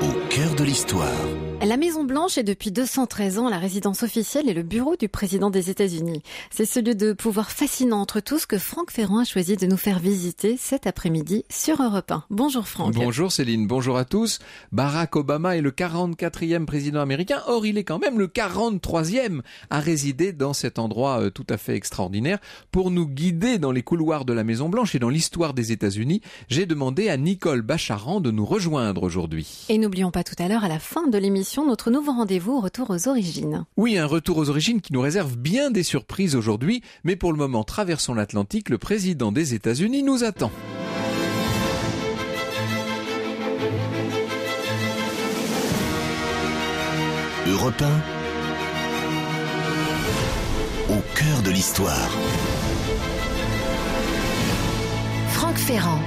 au cœur de l'histoire. La Maison Blanche est depuis 213 ans la résidence officielle et le bureau du président des États-Unis. C'est ce lieu de pouvoir fascinant entre tous que Franck Ferrand a choisi de nous faire visiter cet après-midi sur Europe 1. Bonjour Franck. Bonjour Céline, bonjour à tous. Barack Obama est le 44e président américain, or il est quand même le 43e à résider dans cet endroit euh, tout à fait extraordinaire. Pour nous guider dans les couloirs de la Maison Blanche et dans l'histoire des États-Unis, j'ai demandé à Nicole Bacharan de nous rejoindre aujourd'hui n'oublions pas tout à l'heure, à la fin de l'émission, notre nouveau rendez-vous, retour aux origines. Oui, un retour aux origines qui nous réserve bien des surprises aujourd'hui, mais pour le moment, traversons l'Atlantique, le président des États-Unis nous attend. Europe au cœur de l'histoire. Franck Ferrand.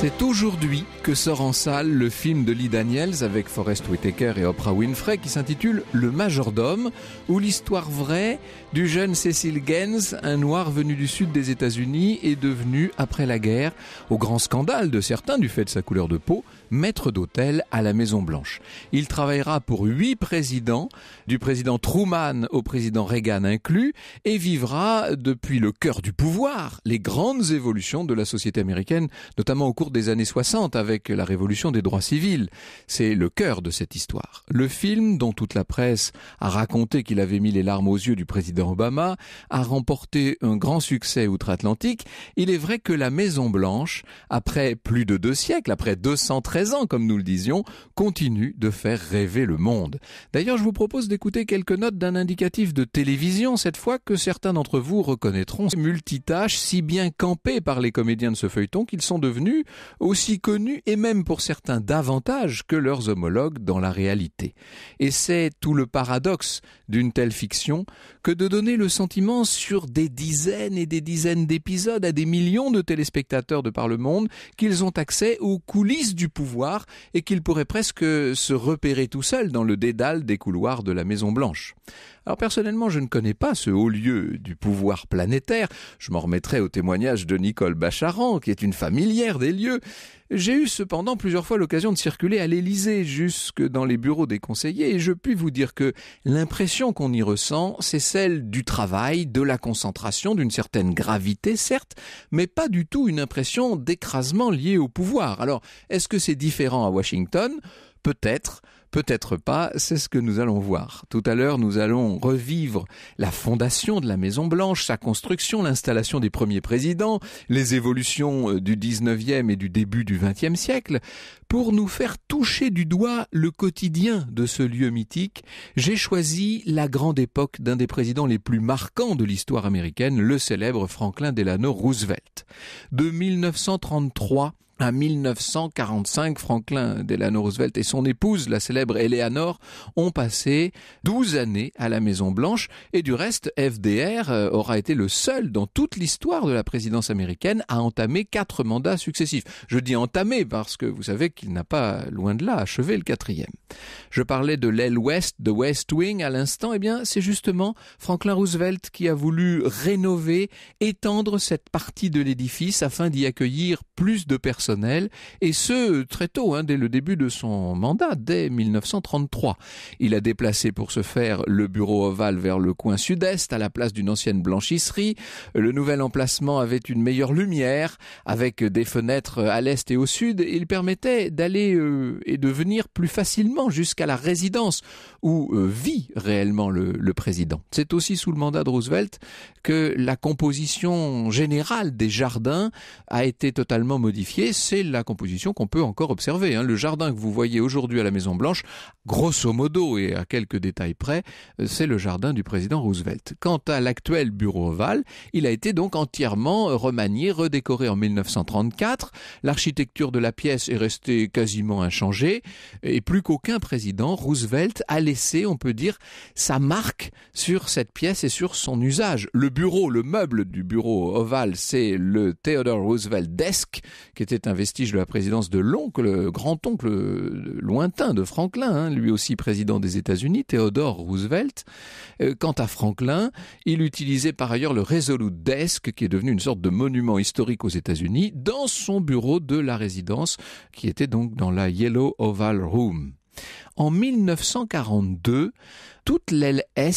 C'est aujourd'hui que sort en salle le film de Lee Daniels avec Forrest Whitaker et Oprah Winfrey qui s'intitule Le Majordome, ou l'histoire vraie du jeune Cecil Gaines, un noir venu du sud des États-Unis et devenu, après la guerre, au grand scandale de certains du fait de sa couleur de peau, maître d'hôtel à la Maison-Blanche. Il travaillera pour huit présidents, du président Truman au président Reagan inclus, et vivra depuis le cœur du pouvoir les grandes évolutions de la société américaine, notamment au cours des années 60 avec la révolution des droits civils. C'est le cœur de cette histoire. Le film, dont toute la presse a raconté qu'il avait mis les larmes aux yeux du président Obama, a remporté un grand succès outre-Atlantique. Il est vrai que la Maison Blanche, après plus de deux siècles, après 213 ans comme nous le disions, continue de faire rêver le monde. D'ailleurs, je vous propose d'écouter quelques notes d'un indicatif de télévision, cette fois que certains d'entre vous reconnaîtront multitâches si bien campées par les comédiens de ce feuilleton qu'ils sont devenus aussi connus et même pour certains davantage que leurs homologues dans la réalité. Et c'est tout le paradoxe d'une telle fiction que de donner le sentiment sur des dizaines et des dizaines d'épisodes à des millions de téléspectateurs de par le monde qu'ils ont accès aux coulisses du pouvoir et qu'ils pourraient presque se repérer tout seuls dans le dédale des couloirs de la Maison Blanche. Alors personnellement, je ne connais pas ce haut lieu du pouvoir planétaire. Je m'en remettrai au témoignage de Nicole Bacharan, qui est une familière des lieux. J'ai eu cependant plusieurs fois l'occasion de circuler à l'Élysée jusque dans les bureaux des conseillers et je puis vous dire que l'impression qu'on y ressent, c'est celle du travail, de la concentration, d'une certaine gravité certes, mais pas du tout une impression d'écrasement lié au pouvoir. Alors, est-ce que c'est différent à Washington Peut-être. Peut-être pas, c'est ce que nous allons voir. Tout à l'heure, nous allons revivre la fondation de la Maison Blanche, sa construction, l'installation des premiers présidents, les évolutions euh, du 19e et du début du 20e siècle. Pour nous faire toucher du doigt le quotidien de ce lieu mythique, j'ai choisi la grande époque d'un des présidents les plus marquants de l'histoire américaine, le célèbre Franklin Delano Roosevelt. De 1933 en 1945, Franklin Delano Roosevelt et son épouse, la célèbre Eleanor, ont passé 12 années à la Maison Blanche et du reste, FDR euh, aura été le seul dans toute l'histoire de la présidence américaine à entamer quatre mandats successifs. Je dis entamer parce que vous savez qu'il n'a pas loin de là achevé le quatrième. Je parlais de l'aile ouest, de West Wing à l'instant, eh bien c'est justement Franklin Roosevelt qui a voulu rénover, étendre cette partie de l'édifice afin d'y accueillir plus de personnes et ce, très tôt, hein, dès le début de son mandat, dès 1933. Il a déplacé pour ce faire le bureau ovale vers le coin sud-est, à la place d'une ancienne blanchisserie. Le nouvel emplacement avait une meilleure lumière, avec des fenêtres à l'est et au sud, il permettait d'aller euh, et de venir plus facilement jusqu'à la résidence où euh, vit réellement le président. C'est aussi sous le mandat de Roosevelt que la composition générale des jardins a été totalement modifiée c'est la composition qu'on peut encore observer. Hein. Le jardin que vous voyez aujourd'hui à la Maison Blanche, grosso modo et à quelques détails près, euh, c'est le jardin du président Roosevelt. Quant à l'actuel bureau ovale, il a été donc entièrement remanié, redécoré en 1934. L'architecture de la pièce est restée quasiment inchangée et plus qu'aucun président, Roosevelt a laissé, on peut dire, sa marque sur cette pièce et sur son usage. Le bureau, le meuble du bureau ovale, c'est le Theodore Roosevelt Desk, qui était un vestige de la présidence de l'oncle, grand-oncle euh, lointain de Franklin, hein, lui aussi président des États-Unis, Theodore Roosevelt. Euh, quant à Franklin, il utilisait par ailleurs le Resolute Desk, qui est devenu une sorte de monument historique aux États-Unis, dans son bureau de la résidence, qui était donc dans la Yellow Oval Room. En 1942, toute l'aile est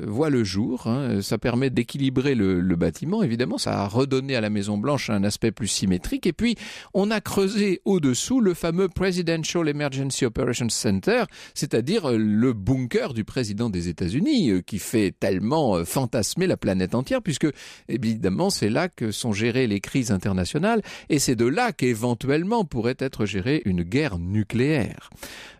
voit le jour. Hein. Ça permet d'équilibrer le, bâtiment. Évidemment, ça a redonné à la Maison Blanche un aspect plus symétrique. Et puis, on a creusé au-dessous le fameux Presidential Emergency Operations Center, c'est-à-dire euh, le bunker du président des États-Unis, euh, qui fait tellement euh, fantasmer la planète entière, puisque évidemment, c'est là que sont gérées les crises internationales, et c'est de là qu'éventuellement pourrait être gérée une guerre nucléaire.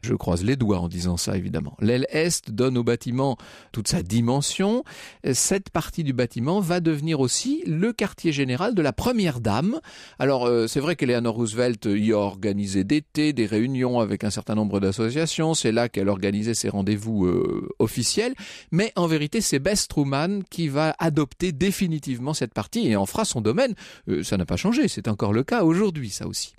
Je croise les doigts en disant ça, évidemment. L'aile est donne au bâtiment toute sa dimension. Cette partie du bâtiment va devenir aussi le quartier général de la première dame. Alors, euh, c'est vrai qu'Eleanor Roosevelt y a organisé des thés, des réunions avec un certain nombre d'associations. C'est là qu'elle organisait ses rendez-vous euh, officiels. Mais en vérité, c'est Bess Truman qui va adopter définitivement cette partie et en fera son domaine. Euh, ça n'a pas changé. C'est encore le cas aujourd'hui, ça aussi.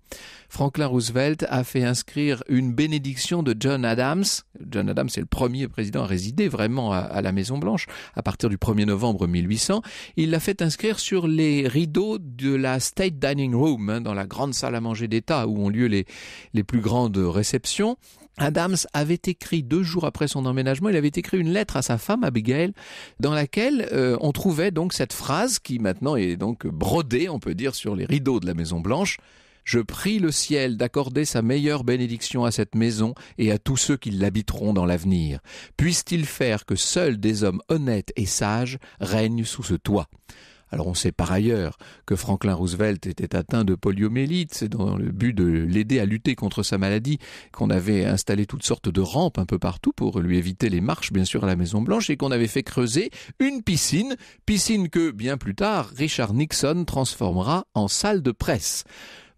Franklin Roosevelt a fait inscrire une bénédiction de John Adams Adams. John Adams est le premier président à résider vraiment à, la Maison-Blanche à partir du 1er novembre 1800. Il l'a fait inscrire sur les rideaux de la State Dining Room, hein, dans la grande salle à manger d'État où ont lieu les, les plus grandes réceptions. Adams avait écrit deux jours après son emménagement, il avait écrit une lettre à sa femme Abigail, dans laquelle euh, on trouvait donc cette phrase qui maintenant est donc brodée, on peut dire, sur les rideaux de la Maison Blanche. Je prie le ciel d'accorder sa meilleure bénédiction à cette maison et à tous ceux qui l'habiteront dans l'avenir. Puisse-t-il faire que seuls des hommes honnêtes et sages règnent sous ce toit. Alors on sait par ailleurs que Franklin Roosevelt était atteint de poliomyélite, c'est dans le but de l'aider à lutter contre sa maladie qu'on avait installé toutes sortes de rampes un peu partout pour lui éviter les marches bien sûr à la Maison Blanche et qu'on avait fait creuser une piscine, piscine que bien plus tard Richard Nixon transformera en salle de presse.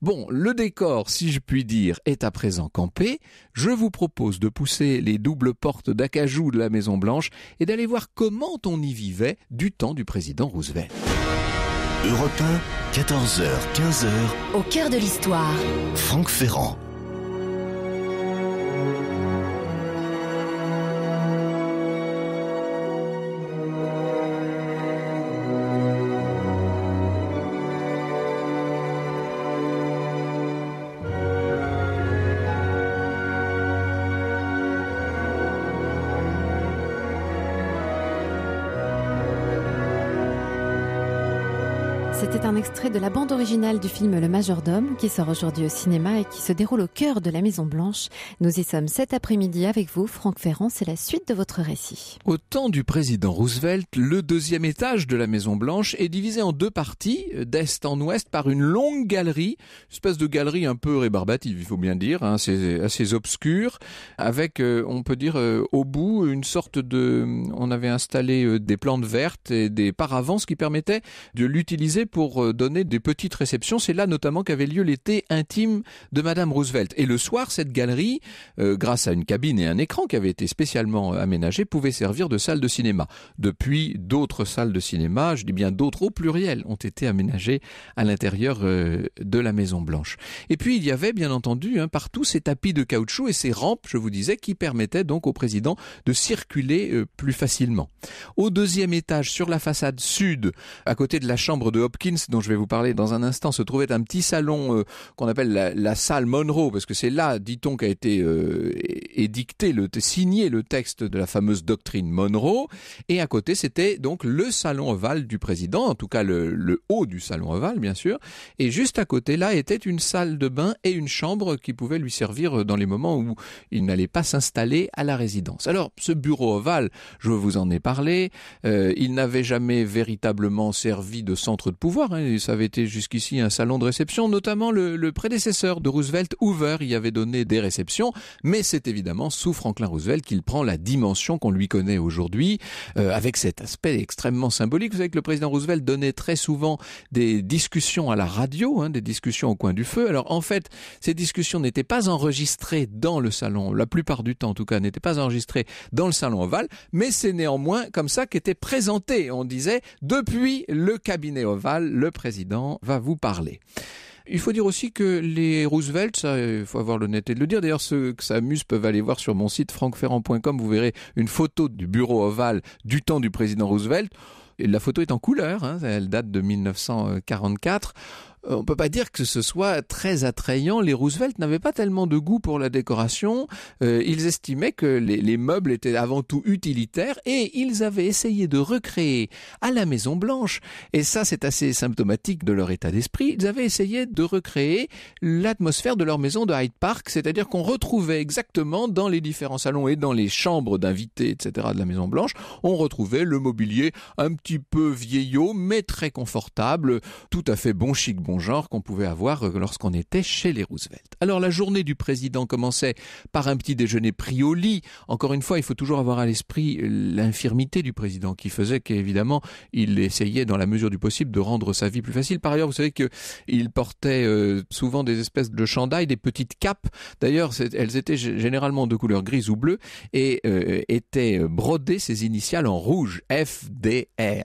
Bon, le décor, si je puis dire, est à présent campé. Je vous propose de pousser les doubles portes d'acajou de la Maison Blanche et d'aller voir comment on y vivait du temps du président Roosevelt. Europe 1, 14h, 15h. Au cœur de l'histoire. Franck Ferrand. de la bande originale du film Le Majordome, qui sort aujourd'hui au cinéma et qui se déroule au cœur de la Maison Blanche. Nous y sommes cet après-midi avec vous, Franck Ferrand. C'est la suite de votre récit. Au temps du président Roosevelt, le deuxième étage de la Maison Blanche est divisé en deux parties, d'est en ouest, par une longue galerie, une espèce de galerie un peu rébarbative, il faut bien dire, hein, assez, assez, obscure, avec, euh, on peut dire, euh, au bout, une sorte de, on avait installé euh, des plantes vertes et des paravents, ce qui permettait de l'utiliser pour donner des petites réceptions. C'est là notamment qu'avait lieu l'été intime de Madame Roosevelt. Et le soir, cette galerie, euh, grâce à une cabine et un écran qui avait été spécialement euh, aménagé, pouvait servir de salle de cinéma. Depuis, d'autres salles de cinéma, je dis bien d'autres au pluriel, ont été aménagées à l'intérieur euh, de la Maison Blanche. Et puis, il y avait bien entendu hein, partout ces tapis de caoutchouc et ces rampes, je vous disais, qui permettaient donc au président de circuler plus facilement. Au deuxième étage, sur la façade sud, à côté de la chambre de Hopkins, dont je vais vous parler dans un instant, se trouvait un petit salon euh, qu'on appelle la, salle Monroe, parce que c'est là, dit-on, qu'a été euh, édicté, le, signé le texte de la fameuse doctrine Monroe. Et à côté, c'était donc le salon ovale du président, en tout cas le, haut du salon ovale, bien sûr. Et juste à côté, là, était une salle de bain et une chambre qui pouvait lui servir euh, dans les moments où il n'allait pas s'installer à la résidence. Alors, ce bureau ovale, je vous en ai parlé, il n'avait jamais véritablement servi de centre de pouvoir. Hein, avait été jusqu'ici un salon de réception, notamment le, prédécesseur de Roosevelt, Hoover, y avait donné des réceptions, mais c'est évidemment sous Franklin Roosevelt qu'il prend la dimension qu'on lui connaît aujourd'hui, euh, avec cet aspect extrêmement symbolique. Vous savez que le président Roosevelt donnait très souvent des discussions à la radio, hein, des discussions au coin du feu. Alors en fait, ces discussions n'étaient pas enregistrées dans le salon, la plupart du temps en tout cas, n'étaient pas enregistrées dans le salon ovale, mais c'est néanmoins comme ça qu'était présenté, on disait, depuis le cabinet ovale, le président va vous parler. Il faut dire aussi que les Roosevelt, il faut avoir l'honnêteté de le dire. D'ailleurs, ceux que s'amusent peuvent aller voir sur mon site francferrand.com. Vous verrez une photo du bureau ovale du temps du président Roosevelt. Et la photo est en couleur, hein, elle date de 1944. Euh, on peut pas dire que ce soit très attrayant. Les Roosevelt n'avaient pas tellement de goût pour la décoration. Euh, ils estimaient que les, les, meubles étaient avant tout utilitaires et ils avaient essayé de recréer à la Maison Blanche, et ça c'est assez symptomatique de leur état d'esprit, ils avaient essayé de recréer l'atmosphère de leur maison de Hyde Park, c'est-à-dire qu'on retrouvait exactement dans les différents salons et dans les chambres d'invités, etc. de la Maison Blanche, on retrouvait le mobilier un petit peu vieillot mais très confortable, tout à fait bon chic, genre qu'on pouvait avoir euh, lorsqu'on était chez les Roosevelt. Alors la journée du président commençait par un petit déjeuner pris au lit. Encore une fois, il faut toujours avoir à l'esprit euh, l'infirmité du président qui faisait qu'évidemment, il essayait dans la mesure du possible de rendre sa vie plus facile. Par ailleurs, vous savez qu'il portait euh, souvent des espèces de chandails, des petites capes. D'ailleurs, elles étaient généralement de couleur grise ou bleue et étaient brodées ses initiales en rouge, FDR.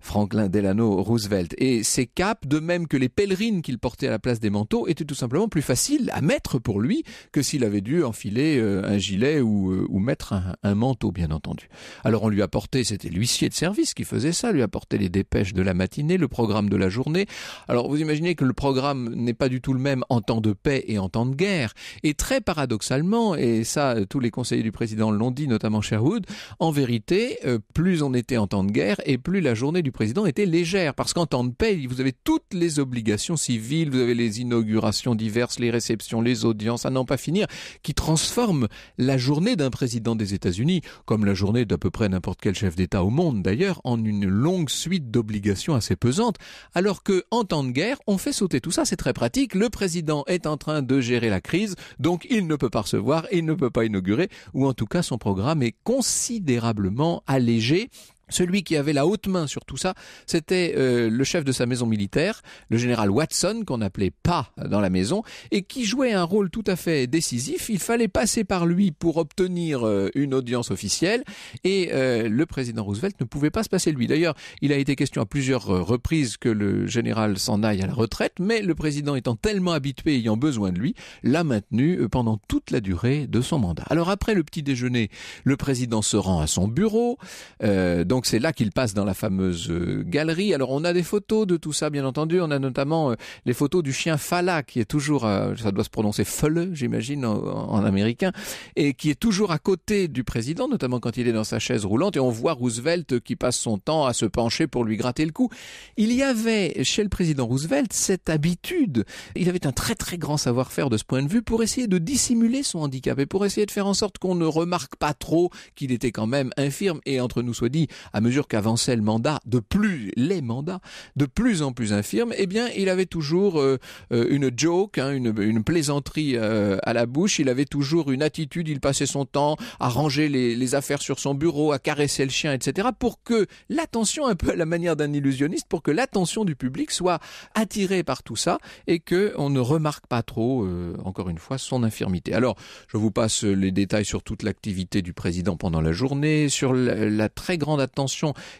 Franklin Delano Roosevelt. Et ses capes, de même que les pèlerines qu'il portait à la place des manteaux, étaient tout simplement plus faciles à mettre pour lui que s'il avait dû enfiler euh, un gilet euh, ou, mettre un, un, manteau, bien entendu. Alors on lui apportait, c'était l'huissier de service qui faisait ça, lui apportait les dépêches de la matinée, le programme de la journée. Alors vous imaginez que le programme n'est pas du tout le même en temps de paix et en temps de guerre. Et très paradoxalement, et ça euh, tous les conseillers du président l'ont dit, notamment Sherwood, en vérité, plus on était en temps de guerre et plus la journée du président était légère, parce qu'en temps de paix, vous avez toutes les obligations civiles, vous avez les inaugurations diverses, les réceptions, les audiences, à n'en pas finir, qui transforment la journée d'un président des États-Unis, comme la journée d'à peu près n'importe quel chef d'État au monde d'ailleurs, en une longue suite d'obligations assez pesantes, alors que en temps de guerre, on fait sauter tout ça, c'est très pratique, le président est en train de gérer la crise, donc il ne peut pas recevoir, il ne peut pas inaugurer, ou en tout cas son programme est considérablement allégé celui qui avait la haute main sur tout ça, c'était euh, le chef de sa maison militaire, le général Watson, qu'on appelait pas dans la maison, et qui jouait un rôle tout à fait décisif. Il fallait passer par lui pour obtenir euh, une audience officielle, et euh, le président Roosevelt ne pouvait pas se passer lui. D'ailleurs, il a été question à plusieurs reprises que le général s'en aille à la retraite, mais le président étant tellement habitué, ayant besoin de lui, l'a maintenu pendant toute la durée de son mandat. Alors après le petit déjeuner, le président se rend à son bureau. donc donc c'est là qu'il passe dans la fameuse euh, galerie. Alors on a des photos de tout ça, bien entendu. On a notamment euh, les photos du chien Fala, qui est toujours, ça doit se prononcer Fale, j'imagine, en, américain, et qui est toujours à côté du président, notamment quand il est dans sa chaise roulante. Et on voit Roosevelt euh, qui passe son temps à se pencher pour lui gratter le cou. Il y avait chez le président Roosevelt cette habitude. Il avait un très très grand savoir-faire de ce point de vue pour essayer de dissimuler son handicap et pour essayer de faire en sorte qu'on ne remarque pas trop qu'il était quand même infirme et entre nous soit dit à mesure qu'avançait le mandat, de plus les mandats, de plus en plus infirmes, eh bien, il avait toujours euh, euh, une joke, hein, une, une, plaisanterie euh, à la bouche. Il avait toujours une attitude. Il passait son temps à ranger les, les affaires sur son bureau, à caresser le chien, etc. Pour que l'attention, un peu à la manière d'un illusionniste, pour que l'attention du public soit attirée par tout ça et que on ne remarque pas trop, encore une fois, son infirmité. Alors, je vous passe les détails sur toute l'activité du président pendant la journée, sur la, la très grande attention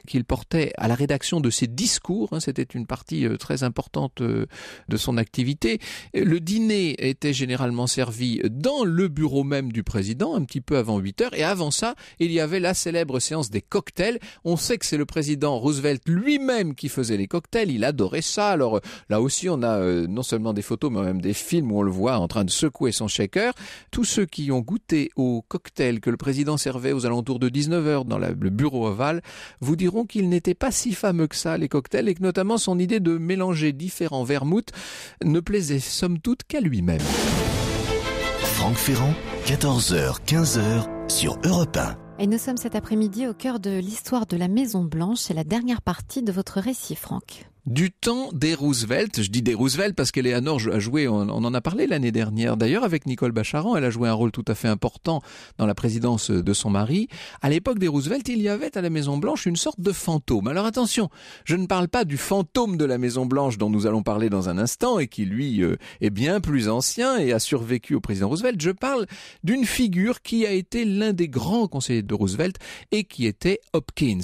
qu'il portait à la rédaction de ses discours. Hein, c'était une partie euh, très importante euh, de son activité. Le dîner était généralement servi dans le bureau même du président, un petit peu avant 8 heures. Et avant ça, il y avait la célèbre séance des cocktails. On sait que c'est le président Roosevelt lui-même qui faisait les cocktails. Il adorait ça. Alors là aussi, on a euh, non seulement des photos, mais même des films où on le voit en train de secouer son shaker. Tous ceux qui ont goûté au cocktail que le président servait aux alentours de 19 heures dans le bureau ovale vous diront qu'il n'était pas si fameux que ça, les cocktails, et que notamment son idée de mélanger différents vermouths ne plaisait somme toute qu'à lui-même. Franck Ferrand, 14h, 15h sur Europe 1. Et nous sommes cet après-midi au cœur de l'histoire de la Maison Blanche et la dernière partie de votre récit, Franck du temps des Roosevelt. Je dis des Roosevelt parce qu'Eleanor a joué, on, en a parlé l'année dernière d'ailleurs avec Nicole Bacharan, elle a joué un rôle tout à fait important dans la présidence de son mari. À l'époque des Roosevelt, il y avait à la Maison Blanche une sorte de fantôme. Alors attention, je ne parle pas du fantôme de la Maison Blanche dont nous allons parler dans un instant et qui lui euh, est bien plus ancien et a survécu au président Roosevelt. Je parle d'une figure qui a été l'un des grands conseillers de Roosevelt et qui était Hopkins.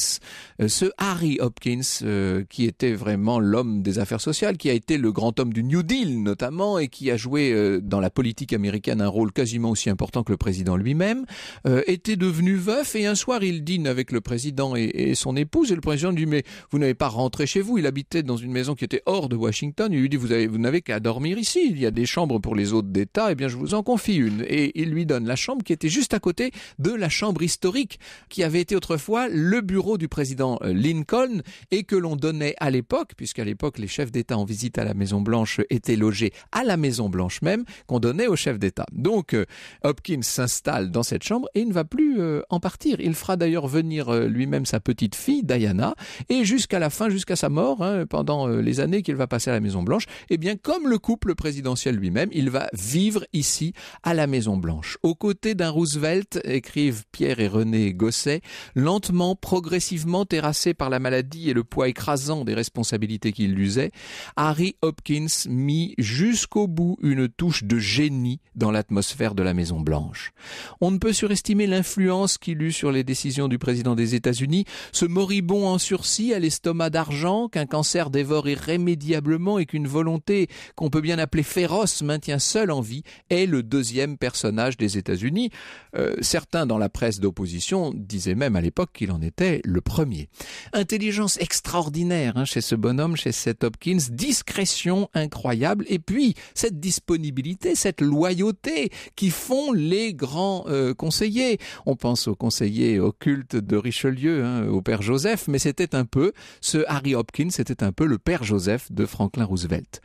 Euh, ce Harry Hopkins euh, qui était vraiment l'homme des affaires sociales, qui a été le grand homme du New Deal notamment, et qui a joué euh, dans la politique américaine un rôle quasiment aussi important que le président lui-même, euh, était devenu veuf, et un soir il dîne avec le président et, son épouse, et le président lui dit, mais vous n'avez pas rentré chez vous, il habitait dans une maison qui était hors de Washington, il lui dit, vous, avez, vous n'avez qu'à dormir ici, il y a des chambres pour les autres d'État, et eh bien je vous en confie une. Et il lui donne la chambre qui était juste à côté de la chambre historique, qui avait été autrefois le bureau du président euh, Lincoln, et que l'on donnait à l'époque, puisqu'à l'époque, les chefs d'État en visite à la Maison-Blanche étaient logés à la Maison-Blanche même, qu'on donnait aux chefs d'État. Donc, euh, Hopkins s'installe dans cette chambre et il ne va plus euh, en partir. Il fera d'ailleurs venir euh, lui-même sa petite fille, Diana, et jusqu'à la fin, jusqu'à sa mort, hein, pendant les années qu'il va passer à la Maison-Blanche, eh bien, comme le couple présidentiel lui-même, il va vivre ici, à la Maison-Blanche. Aux côtés d'un Roosevelt, écrivent Pierre et René Gosset, lentement, progressivement terrassé par la maladie et le poids écrasant des responsabilités qu'il usait, Harry Hopkins mit jusqu'au bout une touche de génie dans l'atmosphère de la Maison Blanche. On ne peut surestimer l'influence qu'il eut sur les décisions du président des États-Unis, ce moribond en sursis à l'estomac d'argent qu'un cancer dévore irrémédiablement et qu'une volonté qu'on peut bien appeler féroce maintient seule en vie, est le deuxième personnage des États-Unis. Euh, certains dans la presse d'opposition disaient même à l'époque qu'il en était le premier. Intelligence extraordinaire hein, chez ce bon homme chez Seth Hopkins, discrétion incroyable, et puis cette disponibilité, cette loyauté qui font les grands euh, conseillers. On pense au conseiller occultes de Richelieu, hein, au père Joseph, mais c'était un peu ce Harry Hopkins, c'était un peu le père Joseph de Franklin Roosevelt.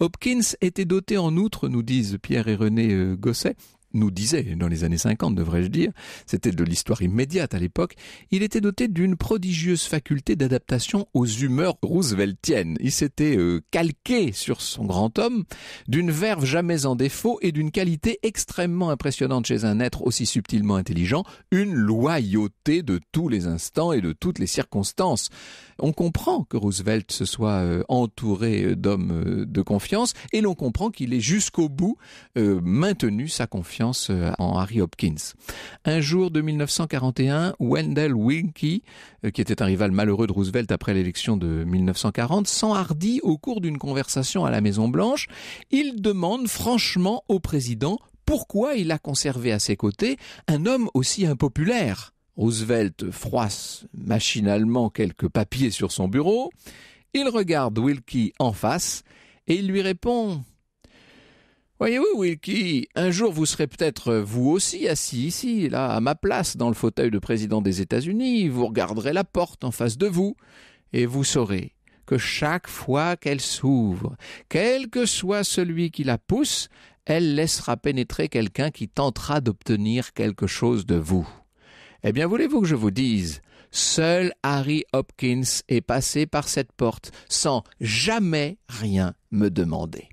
Hopkins était doté en outre, nous disent Pierre et René euh, Gosset, nous disait dans les années 50, devrais-je dire, c'était de l'histoire immédiate à l'époque, il était doté d'une prodigieuse faculté d'adaptation aux humeurs rooseveltiennes. Il s'était euh, calqué sur son grand homme, d'une verve jamais en défaut et d'une qualité extrêmement impressionnante chez un être aussi subtilement intelligent, une loyauté de tous les instants et de toutes les circonstances. On comprend que Roosevelt se soit euh, entouré euh, d'hommes de confiance et l'on comprend qu'il ait jusqu'au bout maintenu sa confiance euh, en Harry Hopkins. Un jour de 1941, Wendell Wilkie, euh, qui était un rival malheureux de Roosevelt après l'élection de 1940, s'enhardit au cours d'une conversation à la Maison Blanche. Il demande franchement au président pourquoi il a conservé à ses côtés un homme aussi impopulaire. Roosevelt froisse machinalement quelques papiers sur son bureau. Il regarde Wilkie en face et il lui répond Voyez-vous, Wilkie, un jour vous serez peut-être euh, vous aussi assis ici, là, à ma place, dans le fauteuil de président des États-Unis, vous regarderez la porte en face de vous, et vous saurez que chaque fois qu'elle s'ouvre, quel que soit celui qui la pousse, elle laissera pénétrer quelqu'un qui tentera d'obtenir quelque chose de vous. Eh bien, voulez-vous que je vous dise, seul Harry Hopkins est passé par cette porte sans jamais rien me demander.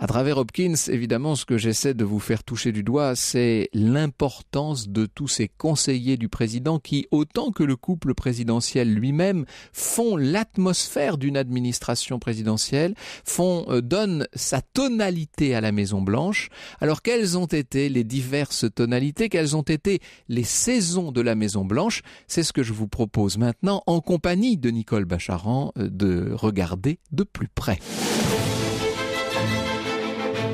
À travers Hopkins, évidemment, ce que j'essaie de vous faire toucher du doigt, c'est l'importance de tous ces conseillers du président qui, autant que le couple présidentiel lui-même, font l'atmosphère d'une administration présidentielle, font, euh, donnent sa tonalité à la Maison Blanche. Alors quelles ont été les diverses tonalités, quelles ont été les saisons de la Maison Blanche C'est ce que je vous propose maintenant en compagnie de Nicole Bacharan euh, de regarder de plus près.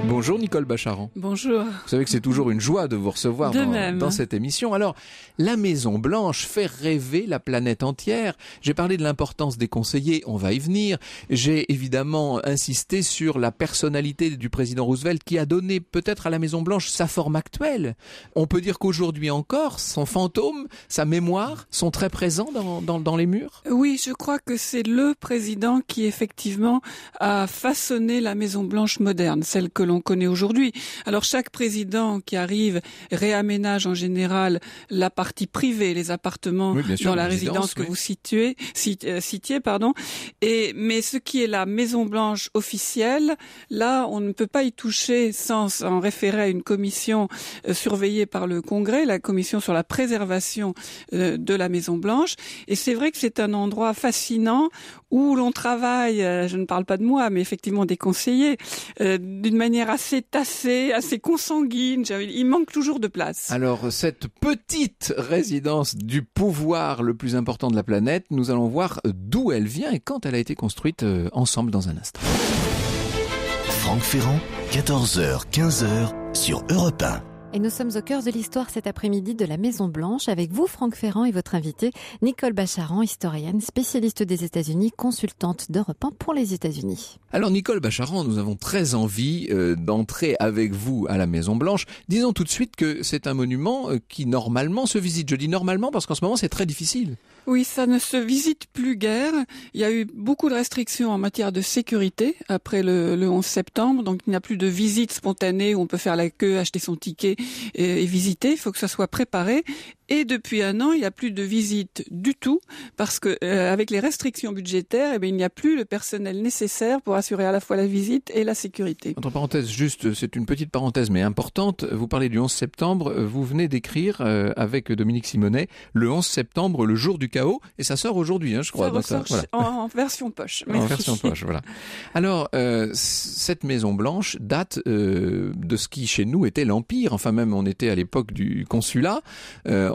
Bonjour Nicole Bacharan. Bonjour. Vous savez que c'est toujours une joie de vous recevoir dans, cette émission. Alors, la Maison Blanche fait rêver la planète entière. J'ai parlé de l'importance des conseillers, on va y venir. J'ai évidemment insisté sur la personnalité du président Roosevelt qui a donné peut-être à la Maison Blanche sa forme actuelle. On peut dire qu'aujourd'hui encore, son fantôme, sa mémoire sont très présents dans, dans les murs. Oui, je crois que c'est le président qui effectivement a façonné la Maison Blanche moderne, celle que l'on on connaît aujourd'hui. Alors chaque président qui arrive réaménage en général la partie privée, les appartements dans la résidence, que vous situez, euh, citiez, pardon. Et mais ce qui est la Maison Blanche officielle, là on ne peut pas y toucher sans en référer à une commission euh, surveillée par le Congrès, la commission sur la préservation euh, de la Maison Blanche. Et c'est vrai que c'est un endroit fascinant où l'on travaille. Je ne parle pas de moi, mais effectivement des conseillers d'une manière assez tassée, assez consanguine. Il manque toujours de place. Alors, cette petite résidence du pouvoir le plus important de la planète, nous allons voir d'où elle vient et quand elle a été construite euh, ensemble dans un instant. Franck Ferrand, 14h, 15h sur Europe et nous sommes au cœur de l'histoire cet après-midi de la Maison Blanche avec vous, Franck Ferrand, et votre invité Nicole Bacharan, historienne, spécialiste des États-Unis, consultante d'Europe 1 pour les États-Unis. Alors, Nicole Bacharan, nous avons très envie euh, d'entrer avec vous à la Maison Blanche. Disons tout de suite que c'est un monument euh, qui normalement se visite. Je dis normalement parce qu'en ce moment, c'est très difficile. Oui, ça ne se visite plus guère. Il y a eu beaucoup de restrictions en matière de sécurité après le, 11 septembre. Donc, il n'y a plus de visite spontanée où on peut faire la queue, acheter son ticket et, et visiter. Il faut que ça soit préparé. Et depuis un an, il n'y a plus de visites du tout parce que euh, avec les restrictions budgétaires, eh il n'y a plus le personnel nécessaire pour assurer à la fois la visite et la sécurité. Entre parenthèses, juste, c'est une petite parenthèse mais importante. Vous parlez du 11 septembre. Vous venez d'écrire euh, avec Dominique Simonet le 11 septembre, le jour du chaos, et ça sort aujourd'hui, hein, je crois. Ça euh, en, version poche. En version poche, voilà. Alors, cette Maison Blanche date de ce qui chez nous était l'empire. Enfin, même on était à l'époque du consulat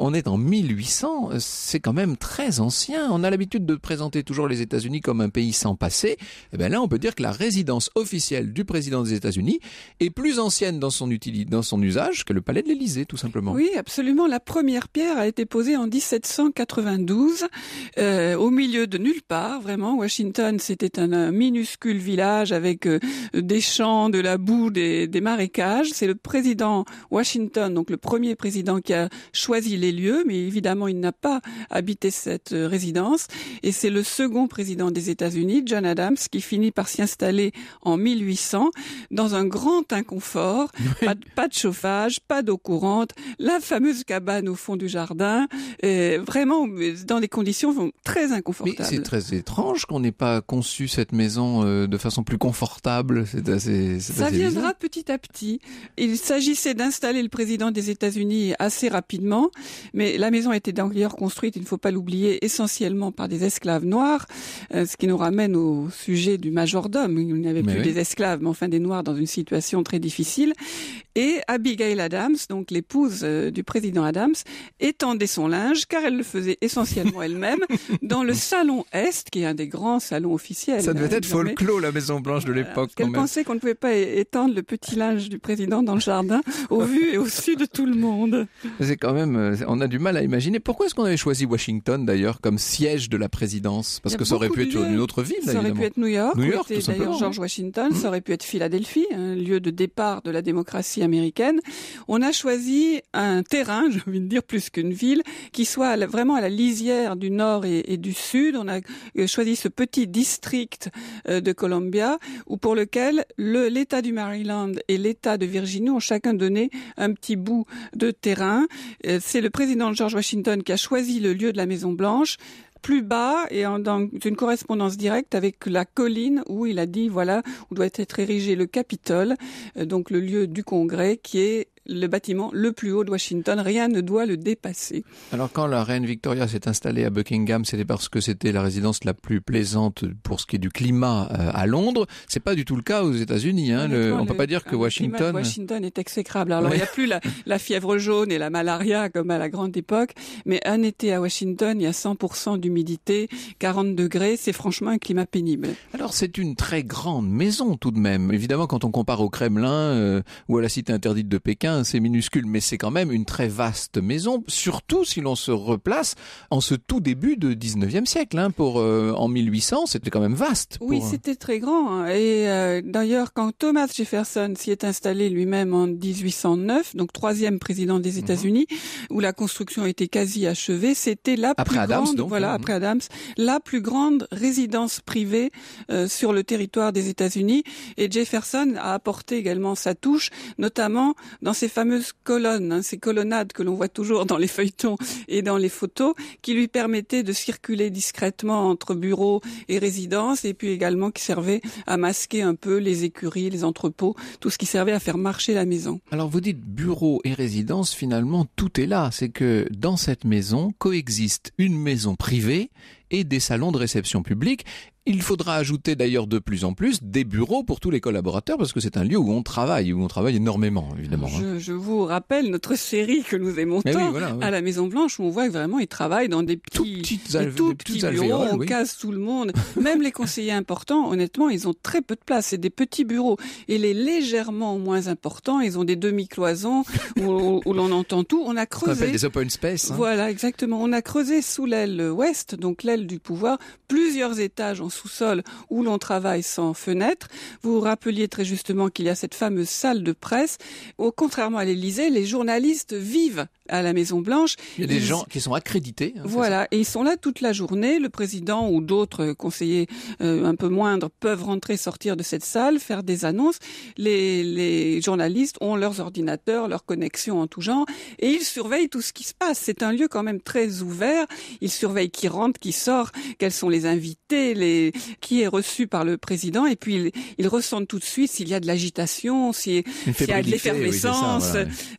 on est en 1800, c'est quand même très ancien. On a l'habitude de présenter toujours les États-Unis comme un pays sans passé. Et eh ben là, on peut dire que la résidence officielle du président des États-Unis est plus ancienne dans son, dans son usage que le palais de l'Élysée, tout simplement. Oui, absolument. La première pierre a été posée en 1792, euh, au milieu de nulle part, vraiment. Washington, c'était un, minuscule village avec euh, des champs, de la boue, des, des marécages. C'est le président Washington, donc le premier président qui a choisi les lieu, mais évidemment, il n'a pas habité cette euh, résidence. Et c'est le second président des États-Unis, John Adams, qui finit par s'y installer en 1800 dans un grand inconfort, pas, de, chauffage, pas d'eau courante, la fameuse cabane au fond du jardin, vraiment euh, dans des conditions très inconfortables. C'est très étrange qu'on n'ait pas conçu cette maison euh, de façon plus confortable. C'est assez. Ça assez viendra petit à petit. Il s'agissait d'installer le président des États-Unis assez rapidement mais la maison était d'ailleurs construite, il ne faut pas l'oublier, essentiellement par des esclaves noirs, euh, ce qui nous ramène au sujet du majordome. Il n'y avait plus des esclaves, mais enfin des noirs dans une situation très difficile. Et Abigail Adams, donc l'épouse euh, du président Adams, étendait son linge, car elle le faisait essentiellement elle-même, dans le salon Est, qui est un des grands salons officiels. Ça devait hein, être folklore, la Maison Blanche de l'époque. Elle pensait qu'on ne pouvait pas étendre le petit linge du président dans le jardin, au vu et au su de tout le monde. C'est quand même, euh, on a du mal à imaginer. Pourquoi est-ce qu'on avait choisi Washington d'ailleurs comme siège de la présidence Parce que ça aurait pu être une autre ville. Ça aurait pu être New York. New d'ailleurs George Washington. Ça aurait pu être Philadelphie, un hein, lieu de départ de la démocratie américaine. On a choisi un terrain, j'ai envie de dire plus qu'une ville, qui soit vraiment à la lisière du nord et, du sud. On a euh, choisi ce petit district euh, de Columbia où pour lequel l'État du Maryland et l'État de Virginie ont chacun donné un petit bout de terrain. Euh, c'est le président George Washington qui a choisi le lieu de la Maison Blanche plus bas et en, dans une correspondance directe avec la colline où il a dit voilà où doit être érigé le Capitole, euh, donc le lieu du Congrès qui est le bâtiment le plus haut de Washington. Rien ne doit le dépasser. Alors quand la reine Victoria s'est installée à Buckingham, c'était parce que c'était la résidence la plus plaisante pour ce qui est du climat euh, à Londres. C'est pas du tout le cas aux États-Unis. Hein, on ne peut pas dire que ah, Washington. Washington est exécrable. Alors il n'y a plus la, fièvre jaune et la malaria comme à la grande époque, mais un été à Washington, il y a 100% d'humidité, 40 degrés, c'est franchement un climat pénible. Alors c'est une très grande maison tout de même. Évidemment, quand on compare au Kremlin euh, ou à la cité interdite de Pékin, c'est minuscule, mais c'est quand même une très vaste maison, surtout si l'on se replace en ce tout début de 19e siècle. Hein. pour euh, en 1800, c'était quand même vaste. Oui, c'était très grand. Hein. Et euh, d'ailleurs, quand Thomas Jefferson s'y est installé lui-même en 1809, donc troisième président des mhm. États-Unis, où la construction était quasi achevée, c'était la après plus Adams, grande, donc, voilà, hein. après Adams, la plus grande résidence privée euh, sur le territoire des États-Unis. Et Jefferson a apporté également sa touche, notamment dans ces fameuses colonnes, hein, ces colonnades que l'on voit toujours dans les feuilletons et dans les photos, qui lui permettaient de circuler discrètement entre bureaux et résidences, et puis également qui servaient à masquer un peu les écuries, les entrepôts, tout ce qui servait à faire marcher la maison. Alors vous dites bureaux et résidences, finalement tout est là, c'est que dans cette maison coexistent une maison privée et des salons de réception publique il faudra ajouter d'ailleurs de plus en plus des bureaux pour tous les collaborateurs parce que c'est un lieu où on travaille, où on travaille énormément évidemment. Hein. Je, vous rappelle notre série que nous aimons tant à la Maison Blanche où on voit que vraiment ils travaillent dans des petits, des bureaux, on casse tout le monde. Même les conseillers importants, honnêtement, ils ont très peu de place, c'est des petits bureaux. Et les légèrement moins importants, ils ont des demi-cloisons où, l'on entend tout. On a creusé. des open space. Hein. Voilà, exactement. On a creusé sous l'aile ouest, donc l'aile du pouvoir, plusieurs étages en sous-sol où l'on travaille sans fenêtre. Vous rappeliez très justement qu'il y a cette fameuse salle de presse. Au contrairement à l'Élysée, les journalistes vivent à la Maison Blanche. Il y a des gens qui sont accrédités. Hein, voilà, et ils sont là toute la journée. Le président ou d'autres conseillers euh, un peu moindres peuvent rentrer, sortir de cette salle, faire des annonces. Les, les journalistes ont leurs ordinateurs, leurs connexions en tout genre, et ils surveillent tout ce qui se passe. C'est un lieu quand même très ouvert. Ils surveillent qui rentre, qui sort, quels sont les invités, les... qui est reçu par le président, et puis ils, ils ressentent tout de suite s'il y a de l'agitation, s'il y a de l'effervescence.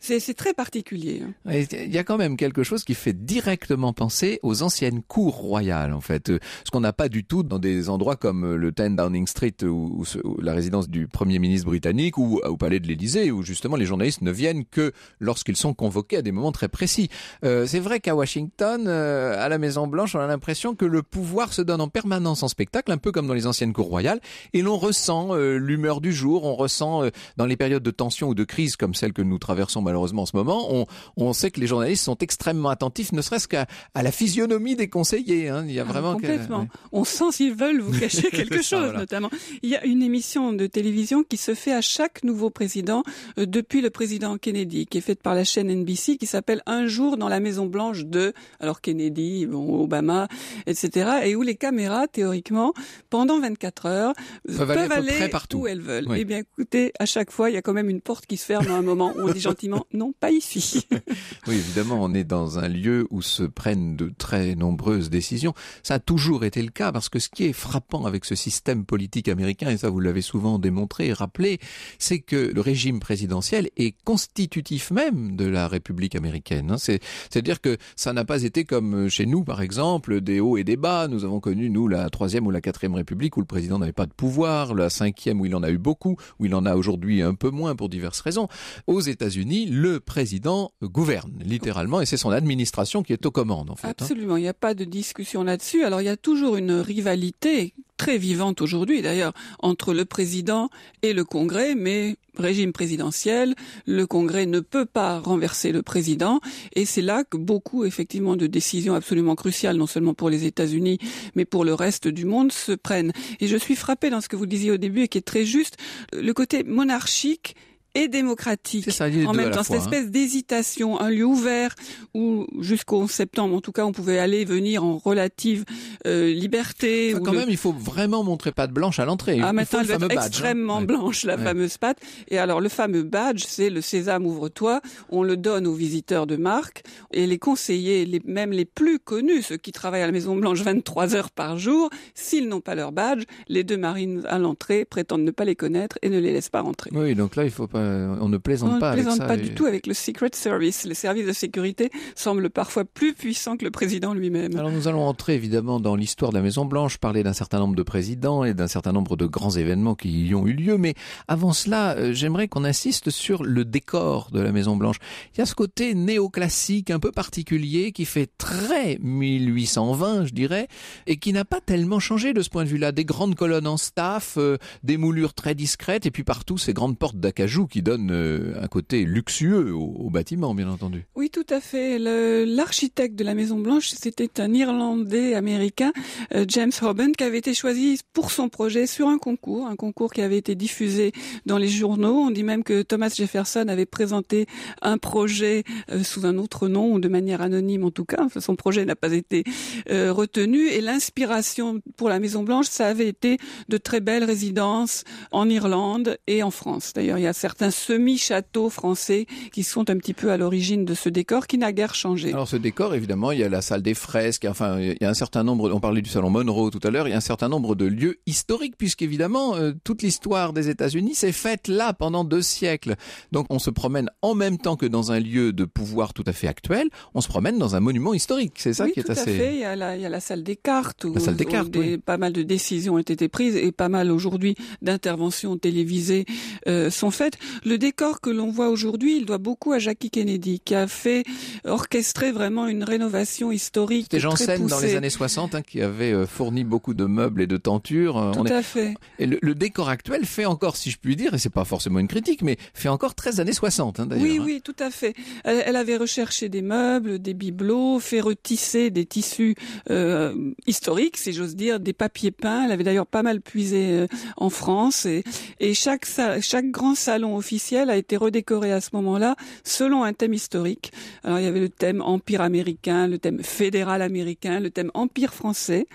c'est très particulier. Hein il y a quand même quelque chose qui fait directement penser aux anciennes cours royales, en fait. Euh, ce qu'on n'a pas du tout dans des endroits comme euh, le 10 Downing Street ou, la résidence du Premier ministre britannique ou euh, au Palais de l'Élysée, où justement les journalistes ne viennent que lorsqu'ils sont convoqués à des moments très précis. c'est vrai qu'à Washington, à la Maison Blanche, on a l'impression que le pouvoir se donne en permanence en spectacle, un peu comme dans les anciennes cours royales, et l'on ressent l'humeur du jour, on ressent dans les périodes de tension ou de crise comme celle que nous traversons malheureusement en ce moment, on sait que les journalistes sont extrêmement attentifs, ne serait-ce qu'à la physionomie des conseillers. Hein. Il y a ah, vraiment complètement. On sent s'ils veulent vous cacher quelque chose, notamment. Il y a une émission de télévision qui se fait à chaque nouveau président euh, depuis le président Kennedy, qui est faite par la chaîne NBC, qui s'appelle Un jour dans la Maison Blanche de alors Kennedy, bon, Obama, etc. Et où les caméras théoriquement pendant 24 heures euh, peuvent, aller, partout. où elles veulent. Et Eh bien, écoutez, à chaque fois, il y a quand même une porte qui se ferme à un moment où on dit gentiment non, pas ici. Oui, évidemment, on est dans un lieu où se prennent de très nombreuses décisions. Ça a toujours été le cas parce que ce qui est frappant avec ce système politique américain, et ça vous l'avez souvent démontré et rappelé, c'est que le régime présidentiel est constitutif même de la République américaine. Hein. C'est-à-dire que ça n'a pas été comme euh, chez nous, par exemple, des hauts et des bas. Nous avons connu, nous, la troisième ou la quatrième République où le président n'avait pas de pouvoir, la cinquième où il en a eu beaucoup, où il en a aujourd'hui un peu moins pour diverses raisons. Aux États-Unis, le président gouverne littéralement, et c'est son administration qui est aux commandes, en fait. Hein. Absolument, il n'y a pas de discussion là-dessus. Alors, il y a toujours une rivalité très vivante aujourd'hui, d'ailleurs, entre le président et le Congrès, mais régime présidentiel, le Congrès ne peut pas renverser le président, et c'est là que beaucoup, effectivement, de décisions absolument cruciales, non seulement pour les États-Unis, mais pour le reste du monde, se prennent. Et je suis frappée dans ce que vous disiez au début, et qui est très juste, le côté monarchique et démocratique. en même temps, cette hein. espèce d'hésitation, un lieu ouvert où jusqu'au septembre, en tout cas, on pouvait aller venir en relative euh, liberté. quand même, il faut vraiment montrer patte blanche à l'entrée. Ah, maintenant, elle être hein. extrêmement blanche, la fameuse patte. Et alors, le fameux badge, c'est le Sésame ouvre-toi. On le donne aux visiteurs de marque et les conseillers, les, même les plus connus, ceux qui travaillent à la Maison Blanche 23 heures par jour, s'ils n'ont pas leur badge, les deux marines à l'entrée prétendent ne pas les connaître et ne les laissent pas rentrer. Oui, donc là, il faut pas euh, on ne plaisante pas. ne plaisante pas du tout avec le Secret Service. Les services de sécurité semblent parfois plus puissants que le président lui-même. Alors nous allons entrer évidemment dans l'histoire de la Maison Blanche, parler d'un certain nombre de présidents et d'un certain nombre de grands événements qui y ont eu lieu. Mais avant cela, euh, j'aimerais qu'on insiste sur le décor de la Maison Blanche. Il y a ce côté néoclassique un peu particulier qui fait très 1820, je dirais, et qui n'a pas tellement changé de ce point de vue-là. Des grandes colonnes en staff, euh, des moulures très discrètes, et puis partout ces grandes portes d'acajou qui donne euh, un côté luxueux au, bâtiment, bien entendu. Oui, tout à fait. L'architecte de la Maison Blanche, c'était un Irlandais américain, euh, James Hoban, qui avait été choisi pour son projet sur un concours, un concours qui avait été diffusé dans les journaux. On dit même que Thomas Jefferson avait présenté un projet euh, sous un autre nom, ou de manière anonyme en tout cas. son projet n'a pas été retenu. Et l'inspiration pour la Maison Blanche, ça avait été de très belles résidences en Irlande et en France. D'ailleurs, il y a certains un semi château français qui sont un petit peu à l'origine de ce décor qui n'a guère changé. Alors ce décor, évidemment, il y a la salle des fresques, enfin, il y a un certain nombre, on parlait du salon Monroe tout à l'heure, il y a un certain nombre de lieux historiques, puisqu'évidemment, évidemment, euh, toute l'histoire des États-Unis s'est faite là pendant deux siècles. Donc on se promène en même temps que dans un lieu de pouvoir tout à fait actuel, on se promène dans un monument historique. C'est ça qui est tout assez... À fait. Il y, a la, salle des cartes où, des pas mal de décisions ont été prises et pas mal aujourd'hui d'interventions télévisées euh, sont faites le décor que l'on voit aujourd'hui, il doit beaucoup à Jackie Kennedy, qui a fait orchestrer vraiment une rénovation historique. C'était Janssen dans les années 60, hein, qui avait euh, fourni beaucoup de meubles et de tentures. Euh, tout à fait. Et le, décor actuel fait encore, si je puis dire, et c'est pas forcément une critique, mais fait encore 13 années 60, hein, d'ailleurs. Oui, hein. oui, tout à fait. Elle, avait recherché des meubles, des bibelots, fait retisser des tissus euh, historiques, si j'ose dire, des papiers peints. Elle avait d'ailleurs pas mal puisé en France. Et, et chaque, chaque grand salon officielle a été redécorée à ce moment-là selon un thème historique. Alors il y avait le thème empire américain, le thème fédéral américain, le thème empire français,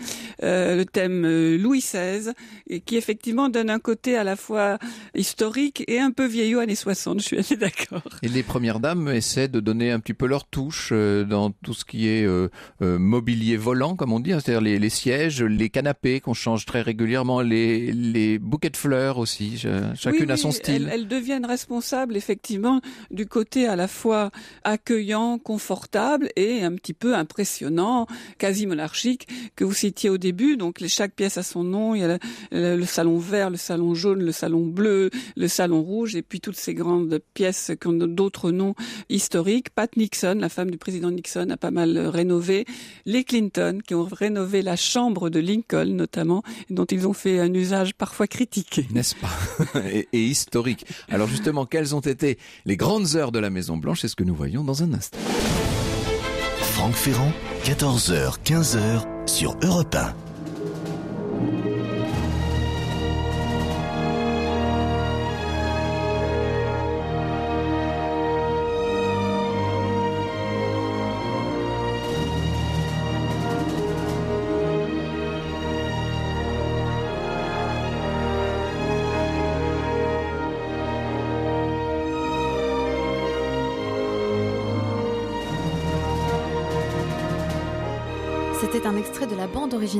euh, le thème euh, Louis XVI, et qui effectivement donne un côté à la fois historique et un peu vieillot années 60. Je suis assez d'accord. Et les premières dames essaient de donner un petit peu leur touche euh, dans tout ce qui est mobilier volant, comme on dit, hein, c'est-à-dire les, sièges, les canapés qu'on change très régulièrement, les, bouquets de fleurs aussi. chacune à son style. elle devient responsable effectivement du côté à la fois accueillant, confortable et un petit peu impressionnant, quasi monarchique que vous citiez au début. Donc chaque pièce a son nom. Il y a le, salon vert, le salon jaune, le salon bleu, le salon rouge et puis toutes ces grandes pièces qui ont d'autres noms historiques. Pat Nixon, la femme du président Nixon, a pas mal rénové. Les Clinton qui ont rénové la chambre de Lincoln notamment, dont ils ont fait un usage parfois critiqué, N'est-ce pas et, et historique. Alors justement, quelles ont été les grandes heures de la Maison Blanche C'est ce que nous voyons dans un instant. Franck Ferrand, 14h, 15h sur Europe 1.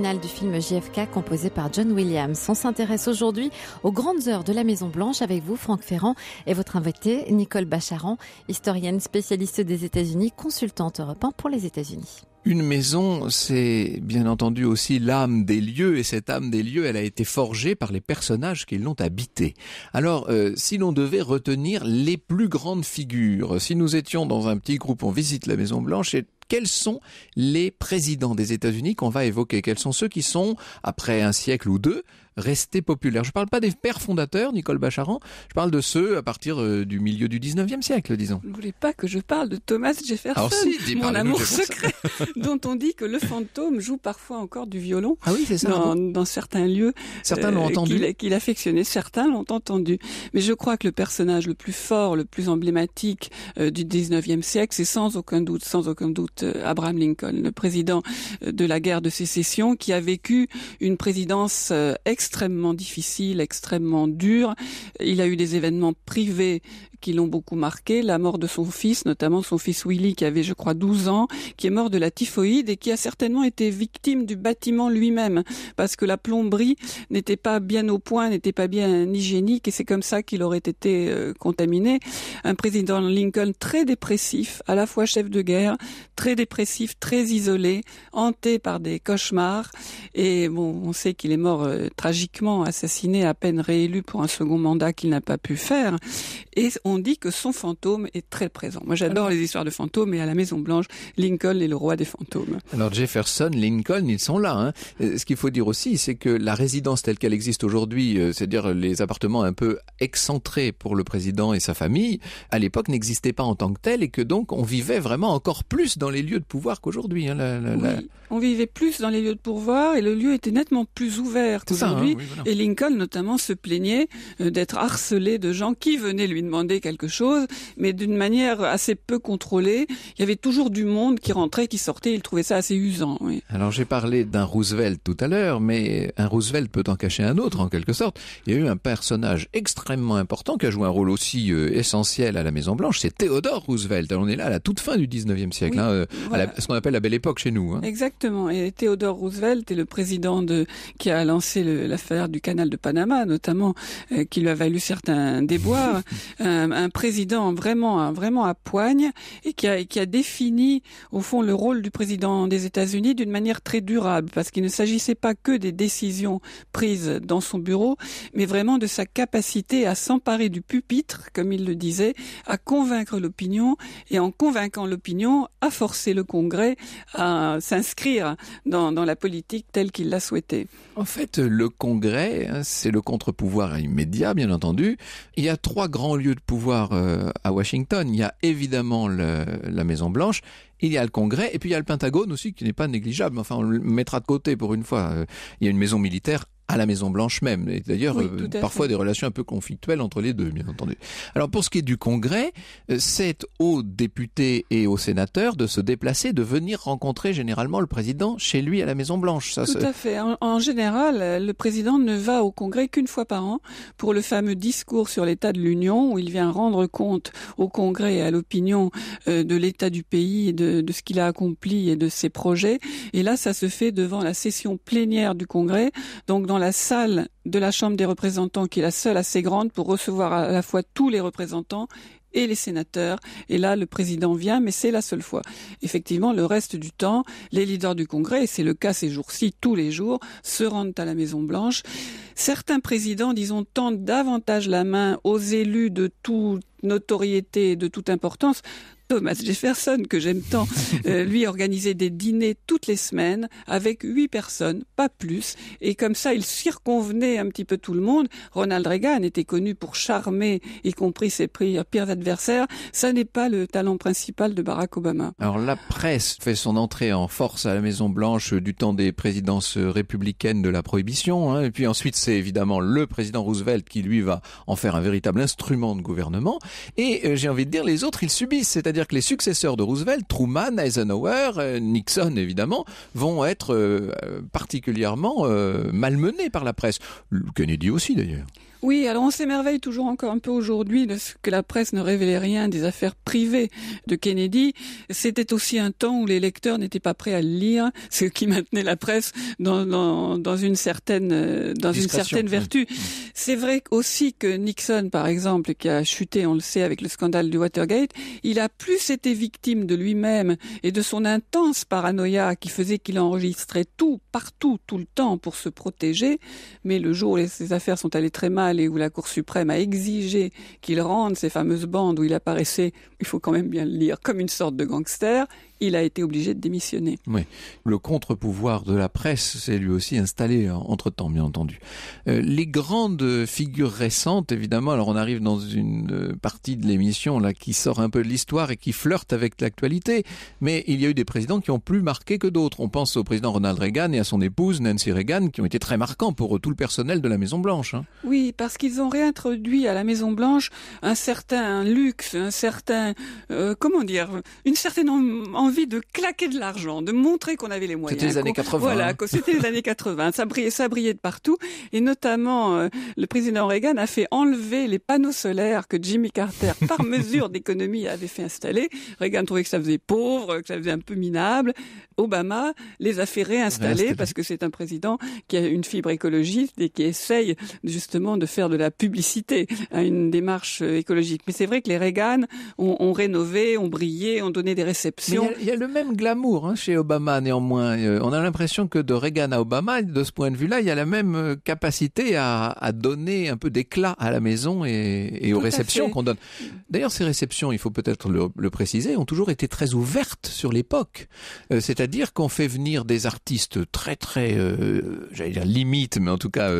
du film JFK composé par John Williams. On s'intéresse aujourd'hui aux grandes heures de la Maison Blanche avec vous, Franck Ferrand, et votre invitée, Nicole Bacharan, historienne spécialiste des États-Unis, consultante européen pour les États-Unis. Une maison, c'est bien entendu aussi l'âme des lieux, et cette âme des lieux, elle a été forgée par les personnages qui l'ont habitée. Alors, euh, si l'on devait retenir les plus grandes figures, si nous étions dans un petit groupe, on visite la Maison Blanche, et quels sont les présidents des États-Unis qu'on va évoquer Quels sont ceux qui sont, après un siècle ou deux, rester populaire. Je ne parle pas des pères fondateurs, Nicole Bacharan, je parle de ceux à partir euh, du milieu du 19e siècle, disons. Vous ne voulez pas que je parle de Thomas Jefferson, mon amour secret, dont on dit que le fantôme joue parfois encore du violon ah oui, ça, dans, certains lieux certains l'ont euh, entendu. qu'il affectionnait, certains l'ont entendu. Mais je crois que le personnage le plus fort, le plus emblématique euh, du 19e siècle, c'est sans aucun doute, sans aucun doute Abraham Lincoln, le président de la guerre de sécession qui a vécu une présidence extrêmement difficile, extrêmement dur. Il a eu des événements privés qui l'ont beaucoup marqué, la mort de son fils, notamment son fils Willy qui avait je crois 12 ans, qui est mort de la typhoïde et qui a certainement été victime du bâtiment lui-même parce que la plomberie n'était pas bien au point, n'était pas bien hygiénique et c'est comme ça qu'il aurait été euh, contaminé. Un président Lincoln très dépressif, à la fois chef de guerre, très dépressif, très isolé, hanté par des cauchemars et bon, on sait qu'il est mort euh, tragiquement assassiné à peine réélu pour un second mandat qu'il n'a pas pu faire et on dit que son fantôme est très présent. Moi, j'adore les histoires de fantômes et à la Maison Blanche, Lincoln est le roi des fantômes. Alors Jefferson, Lincoln, ils sont là. Hein. Euh, ce qu'il faut dire aussi, c'est que la résidence telle qu'elle existe aujourd'hui, euh, c'est-à-dire les appartements un peu excentrés pour le président et sa famille, à l'époque n'existait pas en tant que telle et que donc on vivait vraiment encore plus dans les lieux de pouvoir qu'aujourd'hui. Hein, oui, On vivait plus dans les lieux de pouvoir et le lieu était nettement plus ouvert hein, qu'aujourd'hui. Et Lincoln notamment se plaignait euh, d'être harcelé de gens qui venaient lui demander quelque chose, mais d'une manière assez peu contrôlée. Il y avait toujours du monde qui rentrait, qui sortait. Il trouvait ça assez usant. Alors j'ai parlé d'un Roosevelt tout à l'heure, mais un Roosevelt peut en cacher un autre en quelque sorte. Il y a eu un personnage extrêmement important qui a joué un rôle aussi euh, essentiel à la Maison Blanche, c'est Théodore Roosevelt. Alors on est là à la toute fin du 19e siècle, hein, euh, à ce qu'on appelle la belle époque chez nous. Hein. Exactement. Et Théodore Roosevelt est le président de qui a lancé l'affaire du canal de Panama, notamment, euh, qui lui a valu certains déboires. un, président vraiment, vraiment à poigne et qui a, qui a défini au fond le rôle du président des États-Unis d'une manière très durable, parce qu'il ne s'agissait pas que des décisions prises dans son bureau, mais vraiment de sa capacité à s'emparer du pupitre, comme il le disait, à convaincre l'opinion et en convainquant l'opinion, à forcer le Congrès à s'inscrire dans, dans la politique telle qu'il l'a souhaitée. En fait, le Congrès, hein, c'est le contre-pouvoir immédiat, bien entendu. Il y a trois grands lieux de pouvoir voir euh, à Washington. Il y a évidemment la Maison Blanche, il y a le Congrès, et puis il y a le Pentagone aussi, qui n'est pas négligeable. Enfin, on le mettra de côté pour une fois. Euh, il y a une maison militaire à la Maison Blanche même. Et d'ailleurs, euh, parfois des relations un peu conflictuelles entre les deux, bien entendu. Alors pour ce qui est du Congrès, euh, c'est aux députés et aux sénateurs de se déplacer, de venir rencontrer généralement le président chez lui à la Maison Blanche. Ça, Tout à fait. En, général, euh, le président ne va au Congrès qu'une fois par an pour le fameux discours sur l'état de l'Union, où il vient rendre compte au Congrès et à l'opinion de l'état du pays, et de, ce qu'il a accompli et de ses projets. Et là, ça se fait devant la session plénière du Congrès, donc la salle de la Chambre des représentants, qui est la seule assez grande pour recevoir à la fois tous les représentants et les sénateurs. Et là, le président vient, mais c'est la seule fois. Effectivement, le reste du temps, les leaders du Congrès, et c'est le cas ces jours-ci, tous les jours, se rendent à la Maison-Blanche. Certains présidents, disons, tendent davantage la main aux élus de toute notoriété et de toute importance Thomas Jefferson, que j'aime tant, euh, lui organisait des dîners toutes les semaines avec huit personnes, pas plus. Et comme ça, il circonvenait un petit peu tout le monde. Ronald Reagan était connu pour charmer, y compris ses pires adversaires. Ça n'est pas le talent principal de Barack Obama. Alors la presse fait son entrée en force à la Maison Blanche du temps des présidences républicaines de la prohibition. Hein. Et puis ensuite, c'est évidemment le président Roosevelt qui lui va en faire un véritable instrument de gouvernement. Et euh, j'ai envie de dire, les autres, ils subissent. C'est-à-dire c'est-à-dire que les successeurs de Roosevelt, Truman, Eisenhower, euh, Nixon évidemment, vont être euh, euh, particulièrement malmenés par la presse. Kennedy aussi d'ailleurs. Oui, alors on s'émerveille toujours encore un peu aujourd'hui de ce que la presse ne révélait rien des affaires privées de Kennedy. C'était aussi un temps où les lecteurs n'étaient pas prêts à lire, ce qui maintenait la presse dans, dans, une certaine, dans une certaine euh, vertu. Mm. C'est vrai aussi que Nixon, par exemple, qui a chuté, on le sait, avec le scandale du Watergate, il a plus été victime de lui-même et de son intense paranoïa qui faisait qu'il enregistrait tout, partout, tout le temps pour se protéger. Mais le jour où ses affaires sont allées très mal, où la Cour suprême a exigé qu'il rende ces fameuses bandes où il apparaissait, il faut quand même bien le lire, comme une sorte de gangster, il a été obligé de démissionner. Oui, le contre-pouvoir de la presse s'est lui aussi installé hein, entre-temps, bien entendu. Euh, les grandes figures récentes, évidemment, alors on arrive dans une euh, partie de l'émission là qui sort un peu de l'histoire et qui flirte avec l'actualité, mais il y a eu des présidents qui ont plus marqué que d'autres. On pense au président Ronald Reagan et à son épouse Nancy Reagan, qui ont été très marquants pour euh, tout le personnel de la Maison-Blanche. Hein. Oui, parce qu'ils ont réintroduit à la Maison-Blanche un certain luxe, un certain... comment dire Une certaine envie de claquer de l'argent, de montrer qu'on avait les moyens. C'était les années 80. Voilà, hein. c'était les années 80. Ça brillait, ça brillait de partout. Et notamment, euh, le président Reagan a fait enlever les panneaux solaires que Jimmy Carter, par mesure d'économie, avait fait installer. Reagan trouvait que ça faisait pauvre, que ça faisait un peu minable. Obama les a fait réinstaller parce que c'est un président qui a une fibre écologiste et qui essaye justement de faire de la publicité à hein, une démarche euh, écologique. Mais c'est vrai que les Reagan ont, ont rénové, ont brillé, ont donné des réceptions. Il y, a le même glamour hein, chez Obama, néanmoins. Euh, on a l'impression que de Reagan à Obama, de ce point de vue-là, il y a la même euh, capacité à, à donner un peu d'éclat à la maison et, aux réceptions qu'on donne. D'ailleurs, ces réceptions, il faut peut-être le, préciser, ont toujours été très ouvertes sur l'époque. Euh, c'est-à-dire qu'on fait venir des artistes très, très, j'allais dire limites, mais en tout cas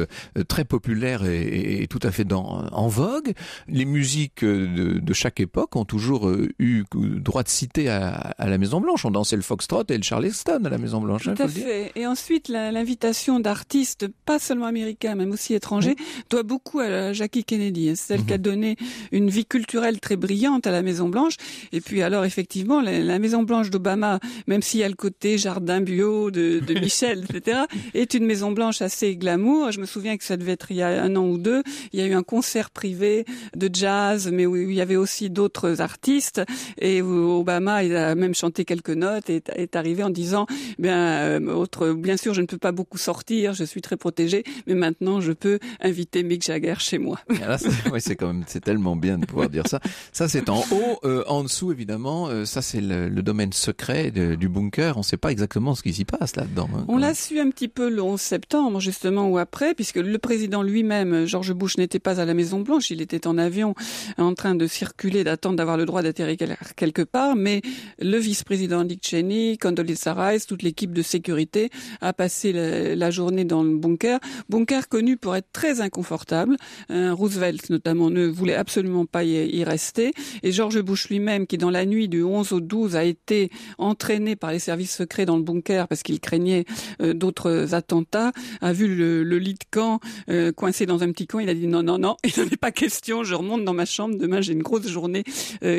très populaires et, tout à fait dans, en vogue. Les musiques de, de chaque époque ont toujours eu droit de citer à, à la maison Maison Blanche. On dansait le foxtrot et le Charleston à la Maison Blanche. Hein, Tout à fait. Et ensuite, l'invitation d'artistes, pas seulement américains, même aussi étrangers, mmh. doit beaucoup à Jackie Kennedy. C'est hein, celle qui a mmh. donné une vie culturelle très brillante à la Maison Blanche. Et puis alors, effectivement, la, Maison Blanche d'Obama, même s'il y a le côté jardin bio de, de Michel, etc., est une Maison Blanche assez glamour. Je me souviens que ça devait être il y a un an ou deux. Il y a eu un concert privé de jazz, mais où il y avait aussi d'autres artistes. Et Obama, il a même chanté quelques notes et est arrivé en disant bien euh, autre bien sûr je ne peux pas beaucoup sortir, je suis très protégé, mais maintenant je peux inviter Mick Jagger chez moi. Ah, c'est quand même c'est tellement bien de pouvoir dire ça. Ça c'est en haut, euh, en dessous évidemment, euh, ça c'est le, domaine secret du bunker. On ne sait pas exactement ce qui s'y passe là-dedans. Hein, On l'a su un petit peu le septembre justement ou après, puisque le président lui-même, George Bush, n'était pas à la Maison Blanche, il était en avion, en train de circuler, d'attendre d'avoir le droit d'atterrir quelque part, mais le vice président Dick Cheney, Condoleezza Rice, toute l'équipe de sécurité a passé la, journée dans le bunker. Bunker connu pour être très inconfortable. Euh, Roosevelt notamment ne voulait absolument pas y, rester. Et George Bush lui-même, qui dans la nuit du 11 au 12 a été entraîné par les services secrets dans le bunker parce qu'il craignait euh, d'autres attentats, a vu le, lit de camp euh, coincé dans un petit coin. Il a dit non, non, non, il n'en est pas question. Je remonte dans ma chambre. Demain, j'ai une grosse journée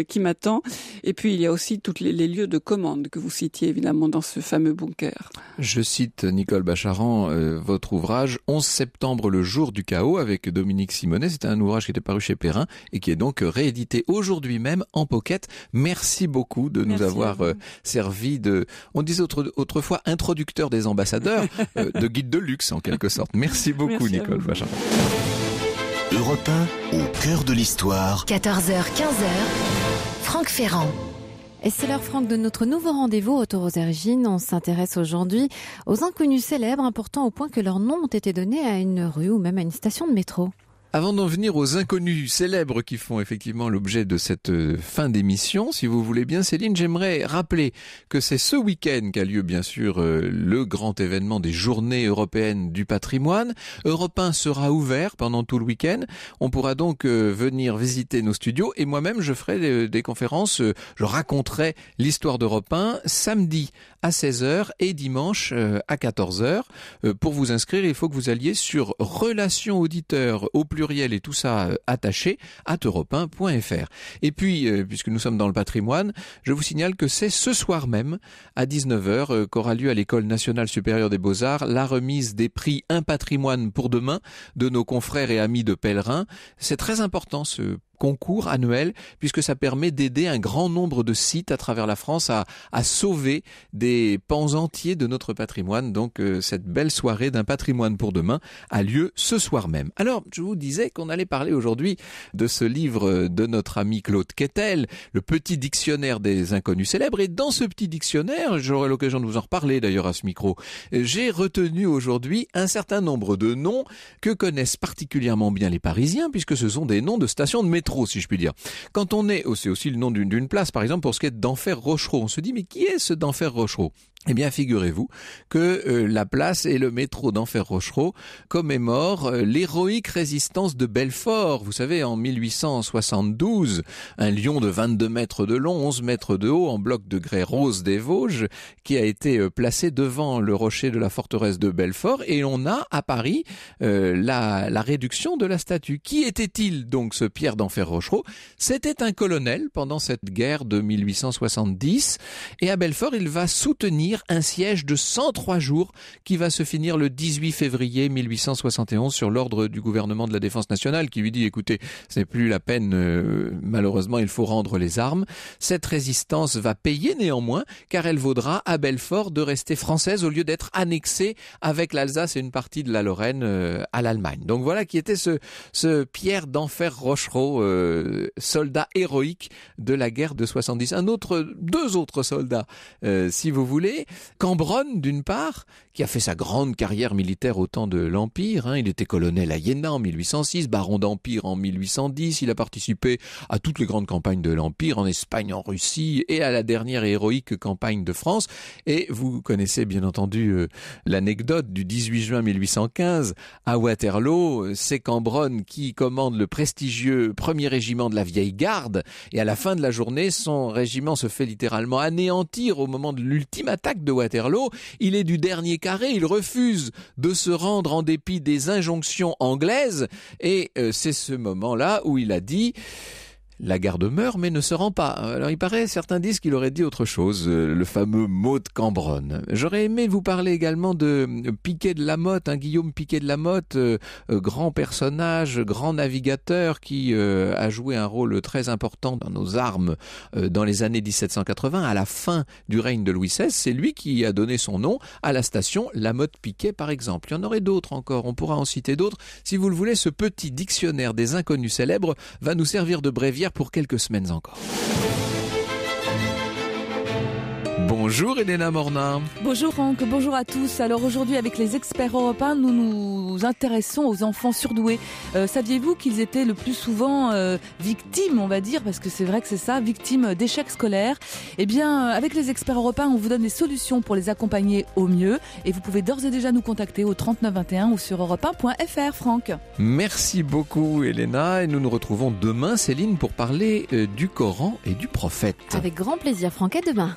qui m'attend. Et puis, il y a aussi tous les lieux de commande que vous citiez évidemment dans ce fameux bunker. Je cite Nicole Bacharan, euh, votre ouvrage 11 septembre, le jour du chaos avec Dominique Simonet. C'est un ouvrage qui était paru chez Perrin et qui est donc réédité aujourd'hui même en pocket. Merci beaucoup de nous avoir euh, servi de, on disait autrefois, introducteur des ambassadeurs, euh, de guide de luxe en quelque sorte. Merci beaucoup Nicole Bacharan. au cœur de l'histoire. 14h, 15h, Franck Ferrand. Et c'est l'heure, Franck, de notre nouveau rendez-vous, autour aux origines. On s'intéresse aujourd'hui aux inconnus célèbres, importants au point que leurs noms ont été donnés à une rue ou même à une station de métro. Avant d'en venir aux inconnus célèbres qui font effectivement l'objet de cette euh, fin d'émission, si vous voulez bien, Céline, j'aimerais rappeler que c'est ce week-end qu'a lieu bien sûr euh, le grand événement des Journées européennes du patrimoine. Europe 1 sera ouvert pendant tout le week-end. On pourra donc euh, venir visiter nos studios et moi-même je ferai des conférences, je raconterai l'histoire d'Europe 1 samedi à 16h et dimanche à 14h. Pour vous inscrire, il faut que vous alliez sur relations auditeurs au plus et tout ça euh, attaché à europe Et puis, euh, puisque nous sommes dans le patrimoine, je vous signale que c'est ce soir même, à 19h, euh, qu'aura lieu à l'École nationale supérieure des beaux-arts la remise des prix Un patrimoine pour demain de nos confrères et amis de pèlerins. C'est très important ce concours annuel, puisque ça permet d'aider un grand nombre de sites à travers la France à, sauver des pans entiers de notre patrimoine. Donc euh, cette belle soirée d'un patrimoine pour demain a lieu ce soir même. Alors je vous disais qu'on allait parler aujourd'hui de ce livre de notre ami Claude Quettel, le petit dictionnaire des inconnus célèbres. Et dans ce petit dictionnaire, j'aurai l'occasion de vous en reparler d'ailleurs à ce micro, euh, j'ai retenu aujourd'hui un certain nombre de noms que connaissent particulièrement bien les Parisiens, puisque ce sont des noms de stations de métro. Trop, si je puis dire. Quand on est, c'est aussi le nom d'une place, par exemple, pour ce qui est d'Enfer Rochereau. On se dit, mais qui est ce d'Enfer Rochereau eh bien, figurez-vous que euh, la place et le métro d'Enfer Rochereau commémorent euh, l'héroïque résistance de Belfort. Vous savez, en 1872, un lion de 22 mètres de long, 11 mètres de haut, en bloc de grès rose des Vosges, qui a été euh, placé devant le rocher de la forteresse de Belfort. Et on a à Paris la, la, réduction de la statue. Qui était-il donc ce Pierre d'Enfer Rochereau C'était un colonel pendant cette guerre de 1870. Et à Belfort, il va soutenir un siège de 103 jours qui va se finir le 18 février 1871 sur l'ordre du gouvernement de la Défense nationale qui lui dit écoutez, c'est plus la peine, euh, malheureusement il faut rendre les armes. Cette résistance va payer néanmoins car elle vaudra à Belfort de rester française au lieu d'être annexée avec l'Alsace et une partie de la Lorraine euh, à l'Allemagne. Donc voilà qui était ce, ce Pierre d'Enfer Rochereau, euh, soldat héroïque de la guerre de 70. Un autre, deux autres soldats, si vous voulez, Cambronne, d'une part, qui a fait sa grande carrière militaire au temps de l'Empire. Hein. Il était colonel à Iéna en 1806, baron d'Empire en 1810. Il a participé à toutes les grandes campagnes de l'Empire, en Espagne, en Russie et à la dernière héroïque campagne de France. Et vous connaissez bien entendu euh, l'anecdote du 18 juin 1815 à Waterloo. C'est Cambronne qui commande le prestigieux premier régiment de la vieille garde. Et à la fin de la journée, son régiment se fait littéralement anéantir au moment de l'ultimatum de Waterloo. Il est du dernier carré, il refuse de se rendre en dépit des injonctions anglaises et euh, c'est ce moment-là où il a dit la garde meurt mais ne se rend pas. Alors il paraît, certains disent qu'il aurait dit autre chose, euh, le fameux mot de Cambronne. J'aurais aimé vous parler également de euh, Piquet de Lamotte, un hein, Guillaume Piquet de Lamotte, Motte, euh, grand personnage, grand navigateur qui a joué un rôle très important dans nos armes dans les années 1780, à la fin du règne de Louis XVI. C'est lui qui a donné son nom à la station La Lamotte-Piquet par exemple. Il y en aurait d'autres encore, on pourra en citer d'autres. Si vous le voulez, ce petit dictionnaire des inconnus célèbres va nous servir de bréviaire pour quelques semaines encore. Bonjour Elena Mornin. Bonjour Franck, bonjour à tous. Alors aujourd'hui avec les experts européens, nous nous intéressons aux enfants surdoués. Euh, saviez-vous qu'ils étaient le plus souvent euh, victimes, on va dire, parce que c'est vrai que c'est ça, victimes d'échecs scolaires Eh bien, euh, avec les experts européens, on vous donne des solutions pour les accompagner au mieux. Et vous pouvez d'ores et déjà nous contacter au 3921 ou sur europe Franck. Merci beaucoup Elena et nous nous retrouvons demain Céline pour parler du Coran et du prophète. Avec grand plaisir Franck, et demain.